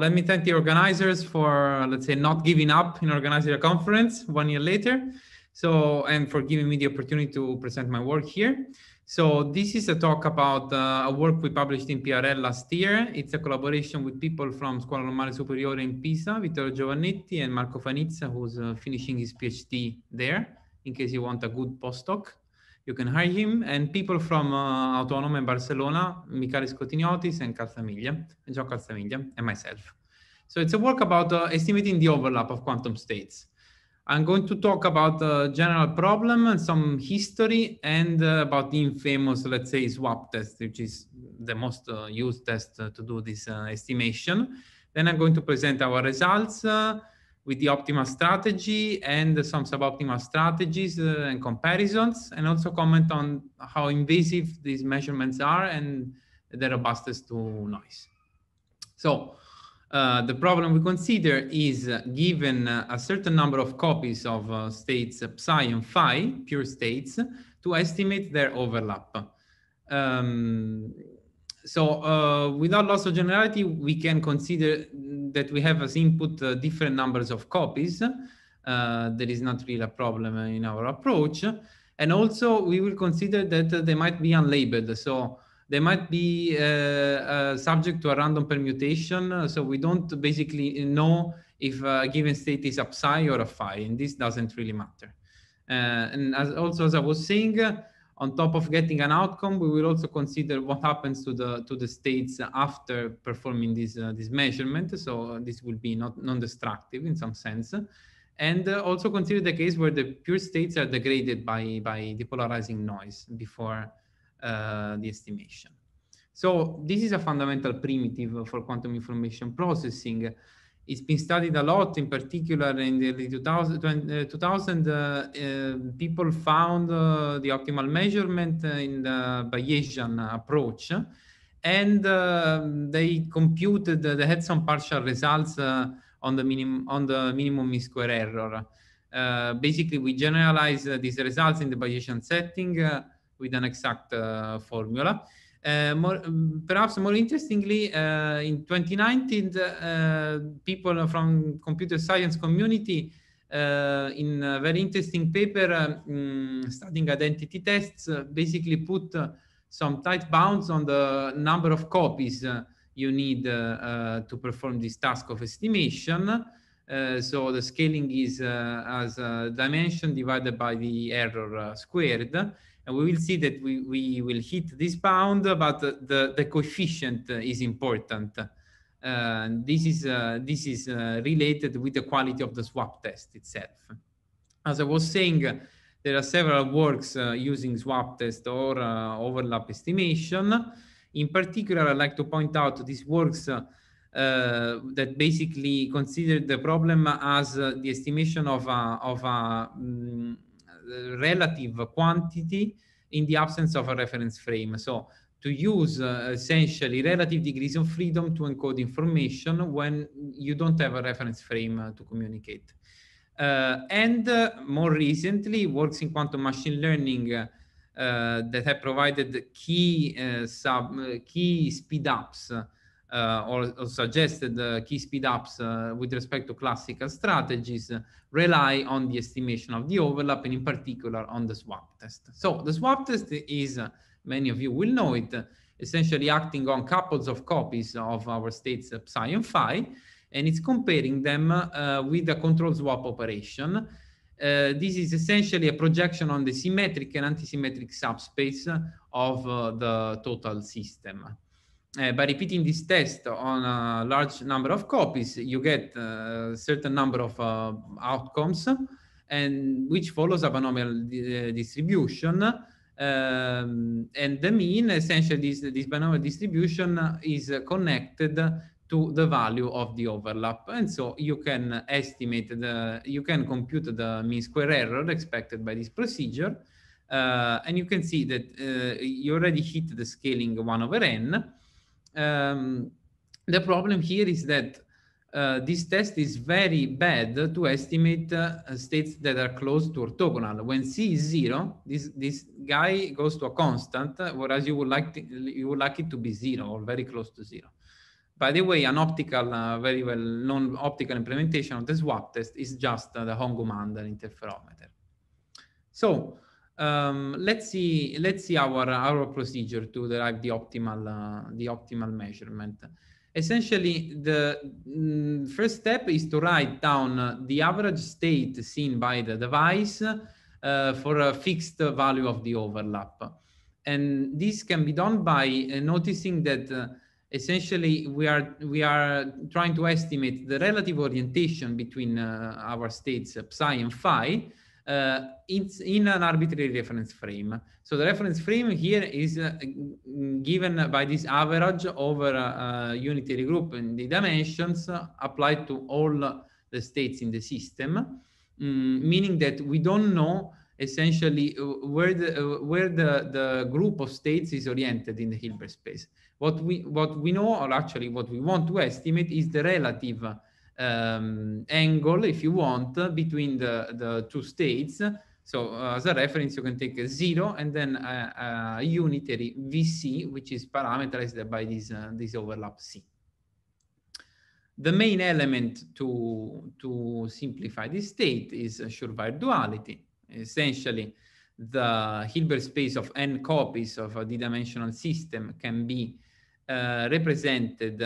Let me thank the organizers for, uh, let's say, not giving up in organizing a conference one year later. So, and for giving me the opportunity to present my work here. So this is a talk about uh, a work we published in PRL last year. It's a collaboration with people from Scuola Normale Superiore in Pisa, Vittorio Giovannetti and Marco Fanizza, who's uh, finishing his PhD there, in case you want a good postdoc you can hire him and people from uh, Autonom and Barcelona, Michalis Cotiniotis and Calzamiglia, and John Calzamiglia and myself. So it's a work about uh, estimating the overlap of quantum states. I'm going to talk about a uh, general problem and some history and uh, about the infamous, let's say, swap test, which is the most uh, used test uh, to do this estimation. Then I'm going to present our results, with the optimal strategy and some suboptimal strategies uh, and comparisons, and also comment on how invasive these measurements are and their robustness to noise. So uh, the problem we consider is uh, given a certain number of copies of uh, states psi and phi, pure states, to estimate their overlap. Um, so uh, without loss of generality, we can consider that we have as input uh, different numbers of copies. Uh, that is not really a problem in our approach. And also we will consider that uh, they might be unlabeled. So they might be uh, uh, subject to a random permutation. So we don't basically know if a given state is a psi or a phi, and this doesn't really matter. and as, also, as I was saying, on top of getting an outcome, we will also consider what happens to the to the states after performing this uh, this measurement. So uh, this will be not non-destructive in some sense, and uh, also consider the case where the pure states are degraded by by depolarizing noise before uh, the estimation. So this is a fundamental primitive for quantum information processing it's been studied a lot in particular in the early 2000, 2000 uh, uh, um, people found uh, the optimal measurement uh, in the bayesian approach and um, they computed they had some partial results uh, on the minimum on the minimum mean square error uh, basically we generalize these results in the bayesian setting with an exact formula uh, more, perhaps more interestingly, uh, in 2019, the, uh, people from computer science community uh, in a very interesting paper um, mm, studying identity tests uh, basically put some tight bounds on the number of copies you need to perform this task of estimation. so the scaling is as dimension divided by the error squared and we will see that we, we will hit this bound, but the, the, the coefficient is important. Uh, this is, uh, this is uh, related with the quality of the swap test itself. As I was saying, there are several works uh, using swap test or uh, overlap estimation. In particular, I'd like to point out these works uh, that basically consider the problem as the estimation of a, of a um, relative quantity in the absence of a reference frame. So to use uh, essentially relative degrees of freedom to encode information when you don't have a reference frame uh, to communicate. Uh, and uh, more recently, works in quantum machine learning uh, uh, that have provided key sub key speed ups uh, or, or, suggested uh, key speedups uh, with respect to classical strategies rely on the estimation of the overlap and in particular on the swap test. So the swap test is, many of you will know it, essentially acting on couples of copies of our states psi and phi, and it's comparing them uh, with the control swap operation. Uh, this is essentially a projection on the symmetric and antisymmetric subspace of uh, the total system uh, by repeating this test on a large number of copies, you get a eh, certain number of uh, outcomes, and which follows a binomial di distribution. Um, and the mean, essentially, this, this binomial distribution is connected to the value of the overlap. And so you can estimate the, you can compute the mean square error expected by this procedure. Uh, and you can see that you already hit the scaling 1 over n um, the problem here is that uh, this test is very bad to estimate uh, states that are close to orthogonal. When C is zero, this this guy goes to a constant, uh, whereas you would like to, you would like it to be zero or very close to zero. By the way, an optical, uh, very well known optical implementation of the swap test is just uh, the Hongo-Mandel interferometer. So um, let's see let's see our our procedure to derive the optimal uh, the optimal measurement essentially the mm, first step is to write down uh, the average state seen by the device uh, for a fixed value of the overlap and this can be done by uh, noticing that uh, essentially we are we are trying to estimate the relative orientation between uh, our states psi and phi uh, it's in an arbitrary reference frame. So the reference frame here is uh, given by this average over a, unitary group and the dimensions applied to all the states in the system, mm, meaning that we don't know essentially uh, where the uh, where the the group of states is oriented in the Hilbert space. What we what we know, or actually what we want to estimate, is the relative um, angle, if you want, between the, the two states. So uh, as a reference, you can take a zero and then a, a unitary VC, which is parameterized by this, uh, this overlap C. The main element to, to simplify this state is a Schurwire duality. Essentially, the Hilbert space of n copies of a d-dimensional system can be uh, represented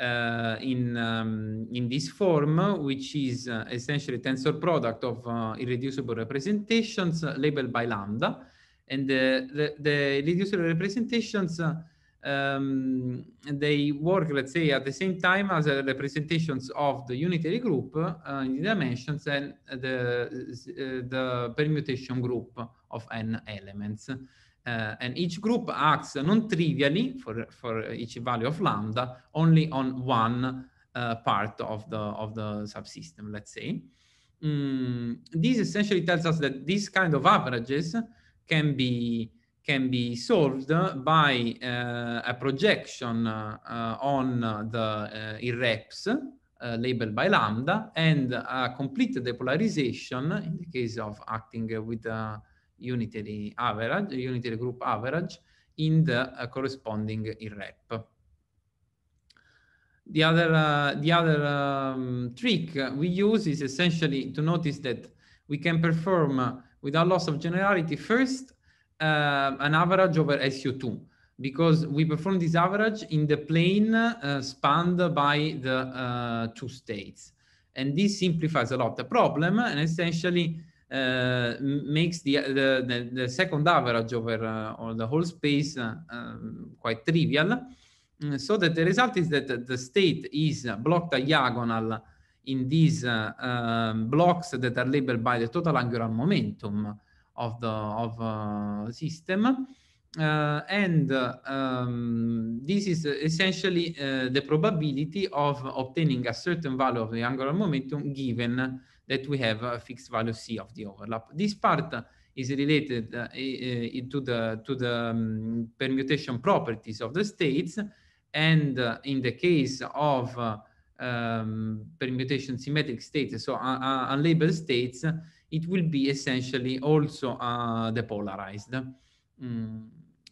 uh, in, um, in this form, which is uh, essentially tensor product of uh, irreducible representations uh, labeled by lambda. And the, the irreducible representations, uh, um, they work, let's say, at the same time as the representations of the unitary group uh, in the dimensions and the, the permutation group of n elements. Uh, and each group acts non-trivially for, for each value of lambda only on one uh, part of the, of the subsystem, let's say. Mm, this essentially tells us that these kind of averages can be, can be solved by uh, a projection on the irreps labeled by lambda and a complete depolarization in the case of acting with unitary average, unitary group average in the uh, corresponding IREP. The other, uh, the other um, trick we use is essentially to notice that we can perform uh, without loss of generality first uh, an average over SU2 because we perform this average in the plane uh, spanned by the uh, two states. And this simplifies a lot the problem and essentially Eh, makes the, the, the, the, second average over uh, the whole space uh, um, quite trivial. Mm, so that the result is that the state is block diagonal in these um, blocks that are labeled by the total angular momentum of the of system. and um, this is essentially the probability of obtaining a certain value of the angular momentum given that we have a fixed value C of the overlap. This part is related uh, uh to the, to the um, permutation properties of the states. And uh, in the case of uh, um, permutation symmetric states, so uh, uh, unlabeled states, it will be essentially also depolarized. Mm.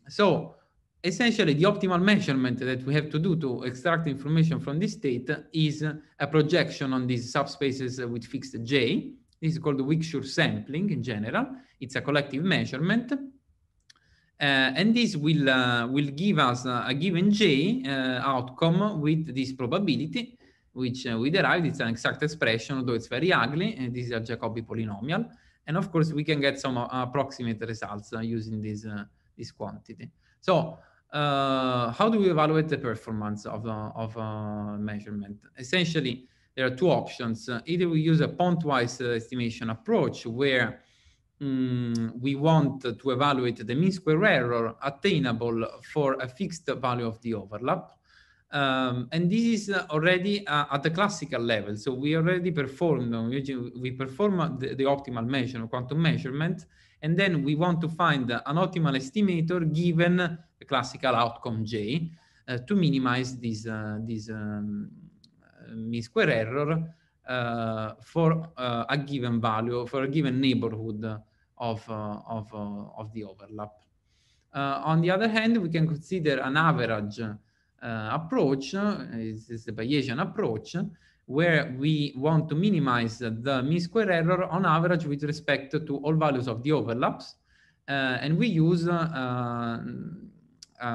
So essentially the optimal measurement that we have to do to extract information from this state is a projection on these subspaces with fixed J. This is called Wickshire sampling in general. It's a collective measurement. Uh, and this will uh, will give us uh, a given J uh, outcome with this probability, which uh, we derived. It's an exact expression, although it's very ugly, and this is a Jacobi polynomial. And of course, we can get some uh, approximate results using this this quantity. So uh, how do we evaluate the performance of, of measurement? Essentially, there are two options. Uh, either we use a point-wise estimation approach where um, we want to evaluate the mean square error attainable for a fixed value of the overlap. Um, and this is already uh, at the classical level. So we already performed, uh, we perform the, the, optimal measure, quantum measurement, and then we want to find an optimal estimator given the classical outcome J, uh, to minimize this, uh, this um, uh, mean square error for a given value, for a given neighborhood of, of, of the overlap. on the other hand, we can consider an average approach, this is the Bayesian approach, where we want to minimize the mean square error on average with respect to all values of the overlaps. Uh, and we use uh, uh, uh,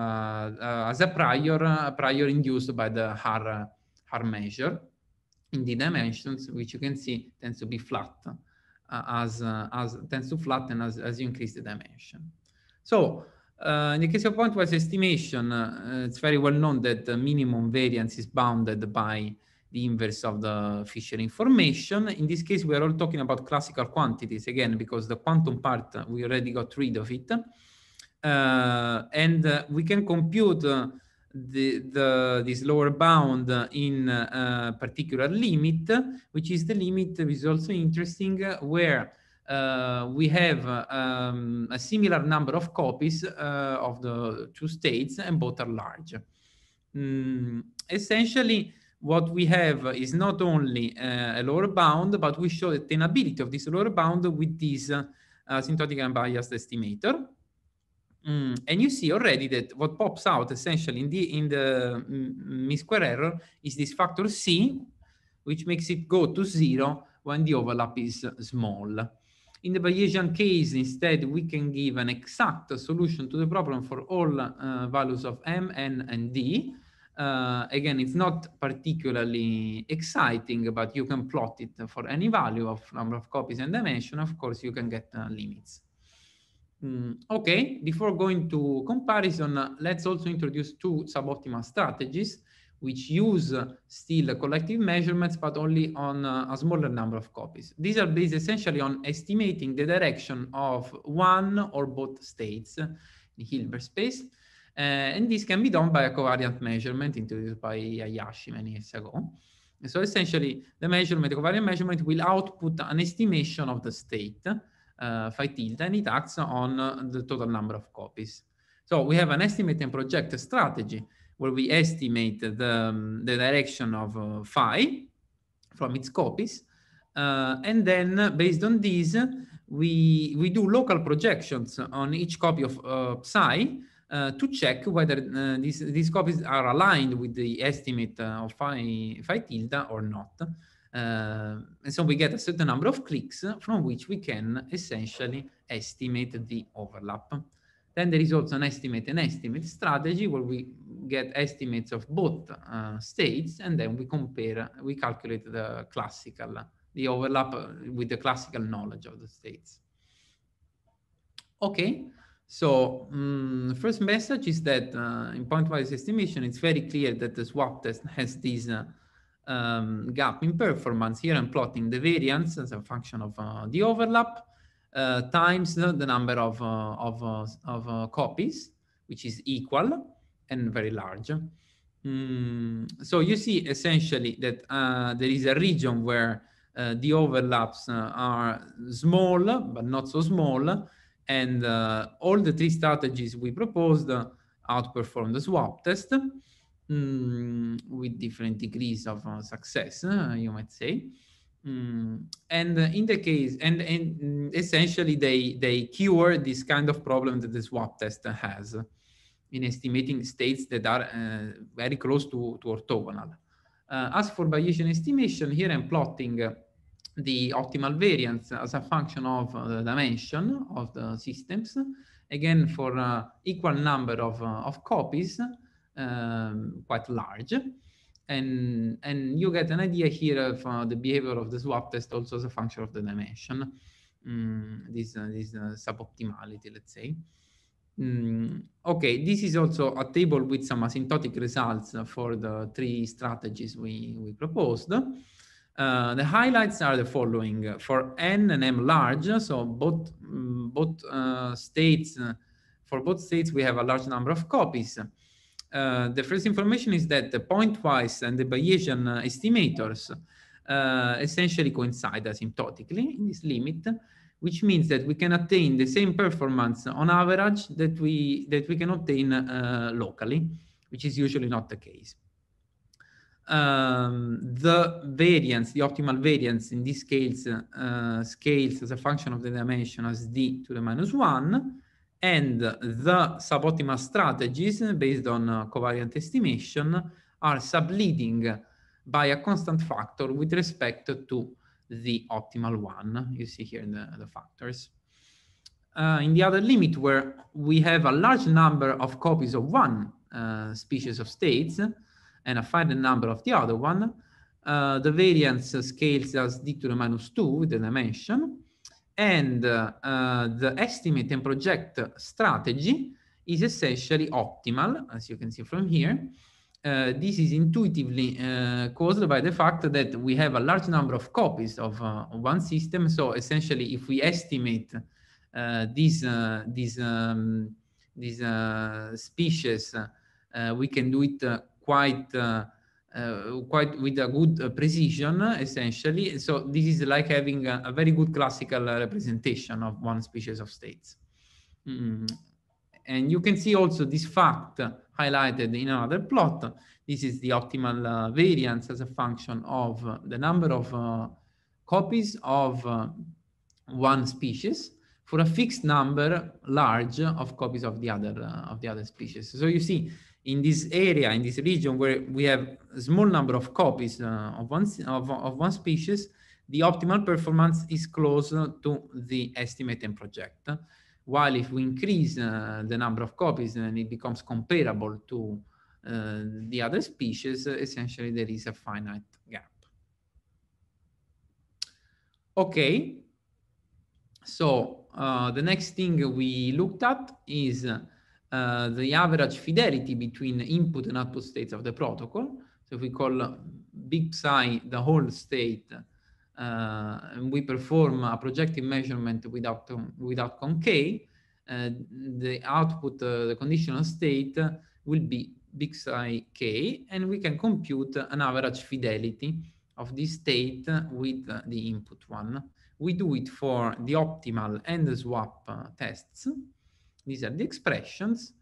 uh, as a prior uh, prior induced by the HAR, HAR measure in the dimensions, which you can see tends to be flat as, as tends to flatten as, as you increase the dimension. So uh, in the case of pointwise estimation, uh, it's very well known that the minimum variance is bounded by the inverse of the Fisher information. In this case, we are all talking about classical quantities again, because the quantum part, we already got rid of it. Uh, and uh, we can compute uh, the, the, this lower bound in a particular limit, which is the limit is also interesting where uh, we have uh, um, a similar number of copies uh, of the two states and both are large. Mm, essentially, what we have is not only a lower bound, but we show the tenability of this lower bound with this asymptotic unbiased estimator. Mm, and you see already that what pops out essentially in the in the mean mm, mm, square error is this factor c, which makes it go to zero when the overlap is small. In the Bayesian case, instead, we can give an exact solution to the problem for all uh, values of m, n, and d. Uh, again, it's not particularly exciting, but you can plot it for any value of number of copies and dimension. Of course, you can get uh, limits. Mm, okay, before going to comparison, uh, let's also introduce two suboptimal strategies which use uh, still collective measurements, but only on uh, a smaller number of copies. These are based essentially on estimating the direction of one or both states in Hilbert space. Eh, and this can be done by a covariant measurement introduced by Hayashi many years ago. so essentially, the measurement, the covariant measurement will output an estimation of the state uh, eh, phi tilde, and it acts on eh, the total number of copies. So we have an estimate and project strategy where we estimate the, um, the direction of uh, eh, phi from its copies. Uh, and then based on these, we, we do local projections on each copy of uh, psi to check whether these, these copies are aligned with the estimate of phi, phi tilde or not and eh, so we get a certain number of clicks from which we can essentially estimate the overlap. Then there is also an estimate and estimate strategy where we get estimates of both uh, states and then we compare, we calculate the classical, the overlap eh, with the classical knowledge of the states. Okay, so um, first message is that uh, in pointwise estimation, it's very clear that the swap test has these uh, um, gap in performance. Here and plotting the variance as a function of uh, the overlap uh, times the, the, number of, uh, of, uh, of uh, copies, which is equal and very large. Mm, so you see essentially that uh, there is a region where the overlaps are small, but not so small, and all the three strategies we proposed outperform the swap test. Mm, with different degrees of uh, success, uh, you might say. Mm, and in the case, and, and mm, essentially they, they cure this kind of problem that the swap test has in estimating states that are uh, very close to, to orthogonal. Uh, as for Bayesian estimation, here I'm plotting the optimal variance as a function of uh, the dimension of the systems, again for uh, equal number of, uh, of copies um, quite large. And, and you get an idea here of uh, the behavior of the swap test also as a function of the dimension, mm, this, uh, this uh, suboptimality, let's say. Mm, okay, this is also a table with some asymptotic results for the three strategies we, we proposed. Uh, the highlights are the following. For n and m large, so both, mm, both uh, states, for both states we have a large number of copies. Uh, the first information is that the pointwise and the Bayesian uh, estimators uh, essentially coincide asymptotically in this limit, which means that we can attain the same performance on average that we that we can obtain locally, which is usually not the case. Um, the variance, the optimal variance in these scales, uh, scales as a function of the dimension as d to the minus one, and the suboptimal strategies based on uh, covariant estimation are subleading by a constant factor with respect to the optimal one. You see here the, the factors. Uh, in the other limit where we have a large number of copies of one uh, species of states and a finite number of the other one, uh, the variance scales as d to the minus 2 with the dimension, and uh, the estimate and project strategy is essentially optimal, as you can see from here. Uh, this is intuitively uh, caused by the fact that we have a large number of copies of uh, one system. So essentially, if we estimate uh, these uh, these um, these species, we can do it quite uh, quite with a good uh, precision, essentially. So this is like having a, a very good classical uh, representation of one species of states. Mm. And you can see also this fact highlighted in another plot. This is the optimal uh, variance as a function of the number of copies of one species for a fixed number large of copies of the other uh, of the other species. So you see in this area, in this region where we have a small number of copies uh, of, one, of, of, one species, the optimal performance is closer to the estimate and project. While if we increase uh, the number of copies, then it becomes comparable to uh, the other species, essentially there is a finite gap. Okay, so uh, the next thing we looked at is Eh, the average fidelity between input and output states of the protocol. So if we call big psi the whole state, uh, and we perform a projective measurement without without concave, uh, the output, eh, the conditional state, will be big psi k, and we can compute an average fidelity of this state with the input one. We do it for the optimal and the swap tests. These are the expressions.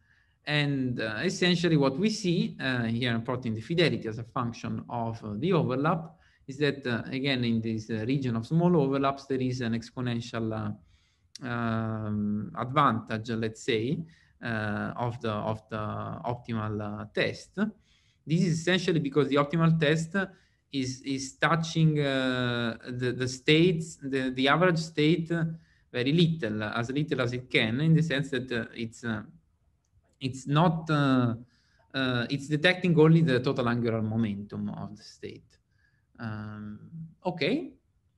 And uh, essentially what we see uh, here plotting the fidelity as a function of uh, the overlap is that, uh, again, in this uh, region of small overlaps, there is an exponential uh, um, advantage, let's say, of, the, of the optimal test. This is essentially because the optimal test is, is touching the, the states, the, the average state very little, as little as it can, in the sense that uh, it's uh, it's not uh, uh, it's detecting only the total angular momentum of the state. Um, okay,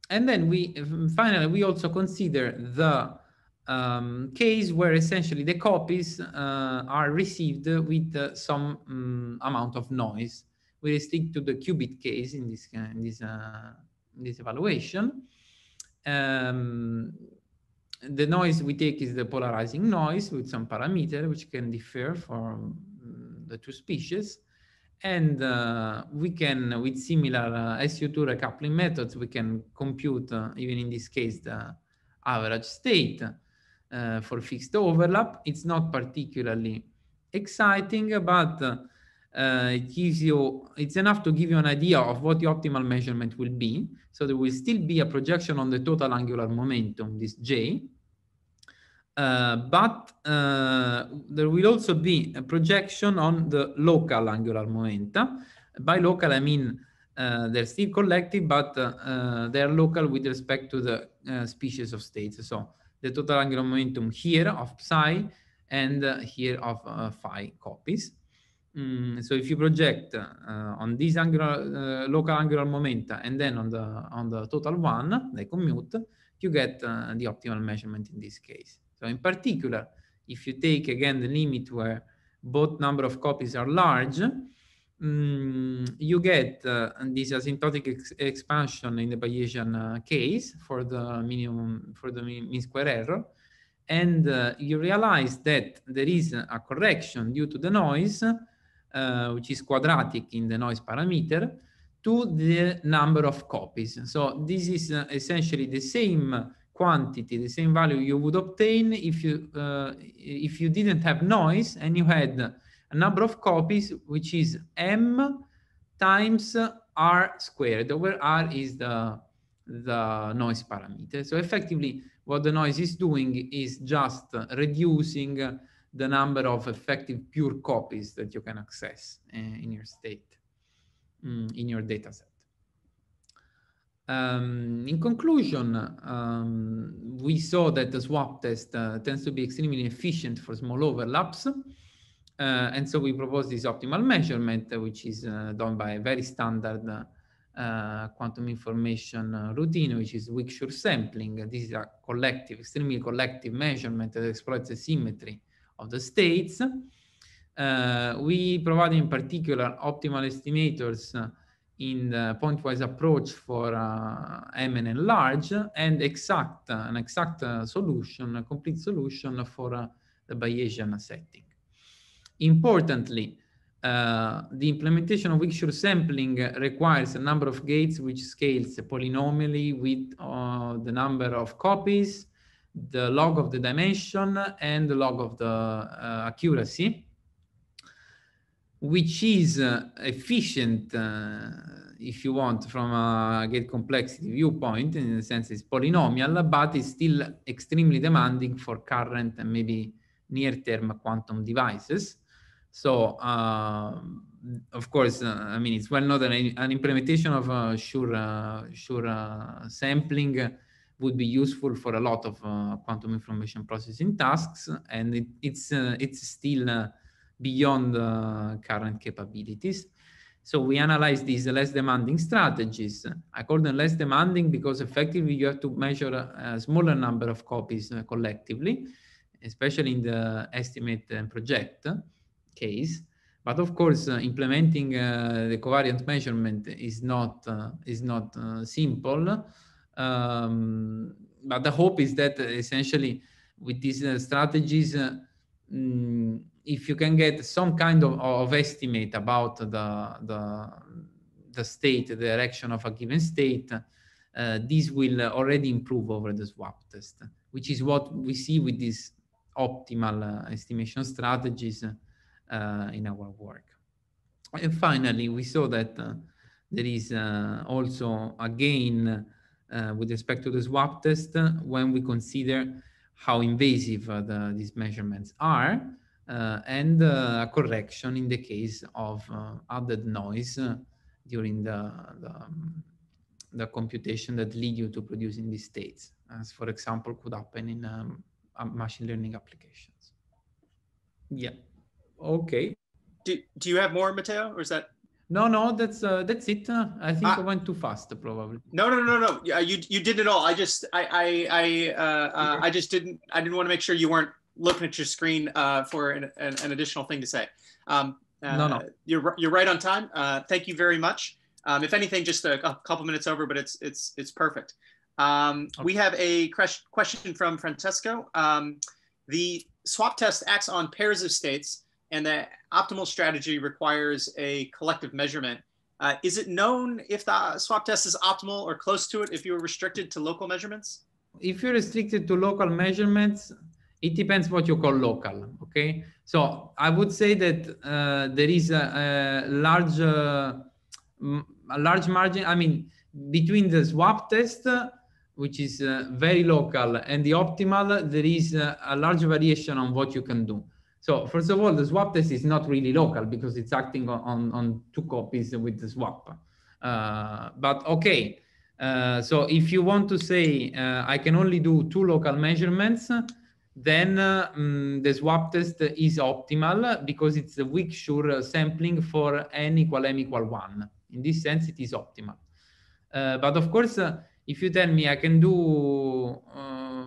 and then we finally we also consider the um, case where essentially the copies uh, are received with some um, amount of noise. We stick to the qubit case in this in this in this evaluation. Um, the noise we take is the polarizing noise with some parameter which can differ from mm, the two species. And uh, we can, with similar uh, SU2 recoupling methods, we can compute, uh, even in this case, the average state uh, for fixed overlap. It's not particularly exciting, but uh, uh, it gives you, it's enough to give you an idea of what the optimal measurement will be. So there will still be a projection on the total angular momentum, this J, uh, but uh, there will also be a projection on the local angular momenta. By local, I mean uh, they're still collective, but uh, uh, they're local with respect to the species of states. So the total angular momentum here of psi and here of phi copies. Mm, so if you project uh, on this angular uh, local angular momenta and then on the on the total one, the commute, you get uh, the optimal measurement in this case. So in particular, if you take again the limit where both number of copies are large, mm, you get uh, this asymptotic ex expansion in the Bayesian uh, case for the minimum for the mean square error, and uh, you realize that there is a correction due to the noise Eh, which is quadratic in the noise parameter, to the number of copies. So this is uh, essentially the same quantity, the same value you would obtain if you, uh, if you didn't have noise and you had a number of copies, which is m times r squared, where r is the, the noise parameter. So effectively, what the noise is doing is just reducing the number of effective pure copies that you can access uh, in your state, um, in your data set. Um, in conclusion, um, we saw that the swap test uh, tends to be extremely efficient for small overlaps. Uh, and so we propose this optimal measurement, which is uh, done by a very standard uh, quantum information uh, routine, which is weak sure sampling. this is a collective, extremely collective measurement that exploits the symmetry of the states. Uh, we provide in particular optimal estimators in the pointwise approach for uh, MN and large and exact, an exact solution, a complete solution for uh, the Bayesian setting. Importantly, uh, the implementation of weak sampling requires a number of gates which scales polynomially with uh, the number of copies the log of the dimension and the log of the uh, accuracy, which is uh, efficient, uh, if you want, from a gate complexity viewpoint, in the sense it's polynomial, but it's still extremely demanding for current and maybe near-term quantum devices. So, uh, of course, uh, I mean, it's well known that an implementation of uh, sure, sure sampling would be useful for a lot of uh, quantum information processing tasks, and it, it's uh, it's still uh, beyond current capabilities. So we analyze these less demanding strategies. I call them less demanding because effectively you have to measure a, a smaller number of copies uh, collectively, especially in the estimate and project case. But of course, uh, implementing uh, the covariant measurement is not is not simple. Um, but the hope is that uh, essentially with these uh, strategies, uh, mm, if you can get some kind of, of estimate about the, the, the state, the direction of a given state, uh, this will already improve over the swap test, which is what we see with these optimal uh, estimation strategies uh, in our work. And finally, we saw that there is also, again, uh, with respect to the swap test uh, when we consider how invasive uh, the, these measurements are uh, and a correction in the case of added noise during the, the, the, computation that lead you to producing these states, as for example could happen in um, machine learning applications. Yeah. Okay. Do, do you have more, Matteo, or is that no, no, that's uh, that's it. Uh, I think I, ah. I went too fast, probably. No, no, no, no. Yeah, you you did it all. I just I I I, uh, uh, I just didn't I didn't want to make sure you weren't looking at your screen uh, for an, an, an additional thing to say. Um, uh, no, no. You're you're right on time. Uh, thank you very much. Um, if anything, just a, a, couple minutes over, but it's it's it's perfect. Um, okay. We have a question from Francesco. Um, the swap test acts on pairs of states and that optimal strategy requires a collective measurement. Uh, is it known if the swap test is optimal or close to it if you are restricted to local measurements? If you're restricted to local measurements, it depends what you call local, okay? So I would say that uh, there is a, a large, uh, a large margin, I mean, between the swap test, which is uh, very local, and the optimal, there is a large variation on what you can do. So first of all, the swap test is not really local because it's acting on, on, two copies with the swap. Uh, but okay, uh, so if you want to say uh, I can only do two local measurements, then uh, mm, the swap test is optimal because it's a weak sure sampling for n equal m equal 1. In this sense, it is optimal. Uh, but of course, uh, if you tell me I can do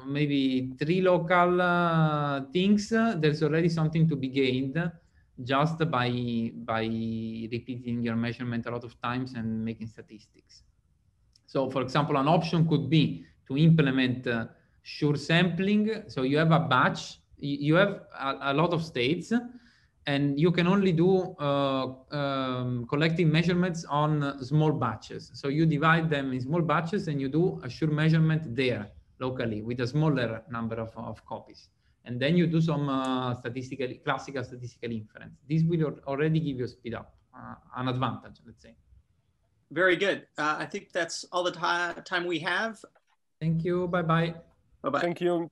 maybe three local uh, things, uh, there's already something to be gained just by by repeating your measurement a lot of times and making statistics. So for example, an option could be to implement uh, sure sampling. So you have a batch, you have a, a lot of states and you can only do uh, um, collecting measurements on small batches. So you divide them in small batches and you do a sure measurement there locally with a smaller number of, of copies. And then you do some uh, statistical, classical statistical inference. This will already give you a speed up, uh, an advantage, let's say. Very good. Uh, I think that's all the time we have. Thank you. Bye-bye. Bye-bye. Thank you.